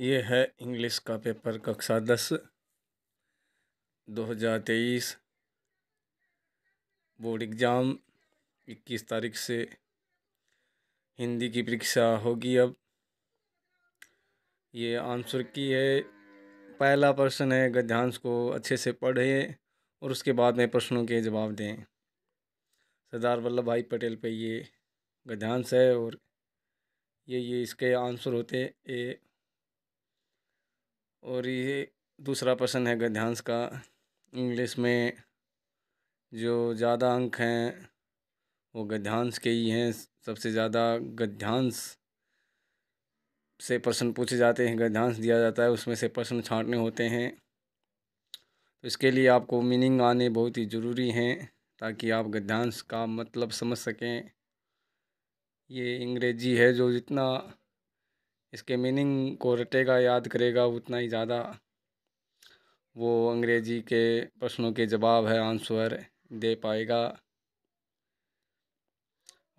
ये है इंग्लिश का पेपर कक्षा दस दो हज़ार तेईस बोर्ड एग्ज़ाम इक्कीस तारीख से हिंदी की परीक्षा होगी अब ये आंसर की है पहला प्रश्न है गद्यांश को अच्छे से पढ़ें और उसके बाद में प्रश्नों के जवाब दें सरदार वल्लभ भाई पटेल पे ये गद्यांश है और ये ये इसके आंसर होते ए और ये दूसरा प्रश्न है गद्यांश का इंग्लिश में जो ज़्यादा अंक हैं वो गद्यांश के ही हैं सबसे ज़्यादा गद्यांश से प्रश्न पूछे जाते हैं गद्यांश दिया जाता है उसमें से प्रश्न छांटने होते हैं तो इसके लिए आपको मीनिंग आने बहुत ही ज़रूरी हैं ताकि आप गद्यांश का मतलब समझ सकें ये अंग्रेजी है जो जितना इसके मीनिंग को रटेगा याद करेगा उतना ही ज़्यादा वो अंग्रेजी के प्रश्नों के जवाब है आंसर दे पाएगा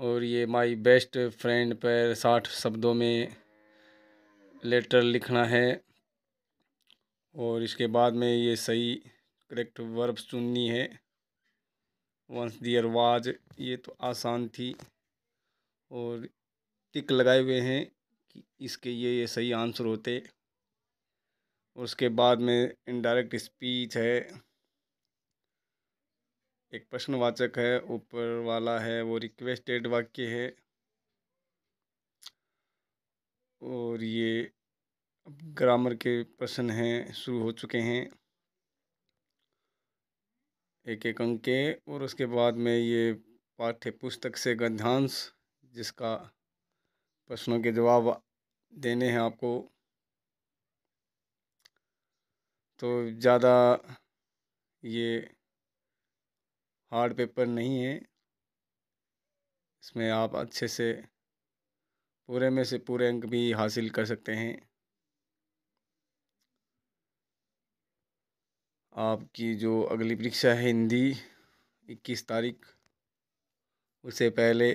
और ये माय बेस्ट फ्रेंड पर साठ शब्दों में लेटर लिखना है और इसके बाद में ये सही करेक्ट वर्ब चुननी है वंस दियर वाज ये तो आसान थी और टिक लगाए हुए हैं इसके ये ये सही आंसर होते उसके बाद में इनडायरेक्ट स्पीच है एक प्रश्नवाचक है ऊपर वाला है वो रिक्वेस्टेड वाक्य है और ये ग्रामर के प्रश्न हैं शुरू हो चुके हैं एक एक अंक के और उसके बाद में ये पाठ्य पुस्तक से गद्यांश जिसका प्रश्नों के जवाब देने हैं आपको तो ज़्यादा ये हार्ड पेपर नहीं है इसमें आप अच्छे से पूरे में से पूरे अंक भी हासिल कर सकते हैं आपकी जो अगली परीक्षा है हिंदी 21 तारीख उससे पहले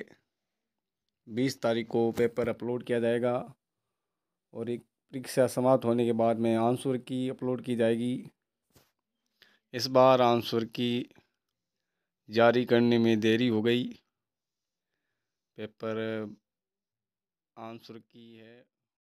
20 तारीख को पेपर अपलोड किया जाएगा और एक परीक्षा समाप्त होने के बाद में आंसर की अपलोड की जाएगी इस बार आंसर की जारी करने में देरी हो गई पेपर आंसर की है